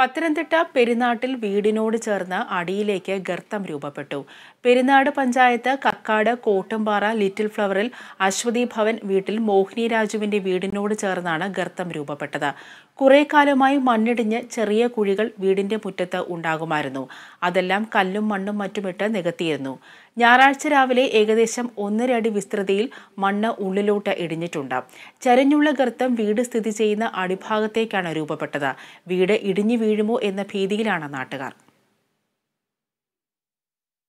പത്തനംതിട്ട പെരുന്നാട്ടിൽ വീടിനോട് ചേർന്ന് അടിയിലേക്ക് ഗർത്തം രൂപപ്പെട്ടു പെരുന്നാട് പഞ്ചായത്ത് പാലക്കാട് കോട്ടുംപാറ ലിറ്റിൽ ഫ്ലവറിൽ അശ്വതി ഭവൻ വീട്ടിൽ മോഹിനി രാജുവിന്റെ വീടിനോട് ചേർന്നാണ് ഗർത്തം രൂപപ്പെട്ടത് കുറെ കാലമായി മണ്ണിടിഞ്ഞ് ചെറിയ കുഴികൾ വീടിന്റെ മുറ്റത്ത് ഉണ്ടാകുമായിരുന്നു അതെല്ലാം കല്ലും മണ്ണും മറ്റുമിട്ട് നികത്തിയിരുന്നു ഞായറാഴ്ച രാവിലെ ഏകദേശം ഒന്നര അടി വിസ്തൃതിയിൽ മണ്ണ് ഉള്ളിലോട്ട് ഇടിഞ്ഞിട്ടുണ്ട് ചരിഞ്ഞുള്ള ഗർത്തം വീട് സ്ഥിതി ചെയ്യുന്ന അടിഭാഗത്തേക്കാണ് രൂപപ്പെട്ടത് വീട് ഇടിഞ്ഞു വീഴുമോ എന്ന ഭീതിയിലാണ് നാട്ടുകാർ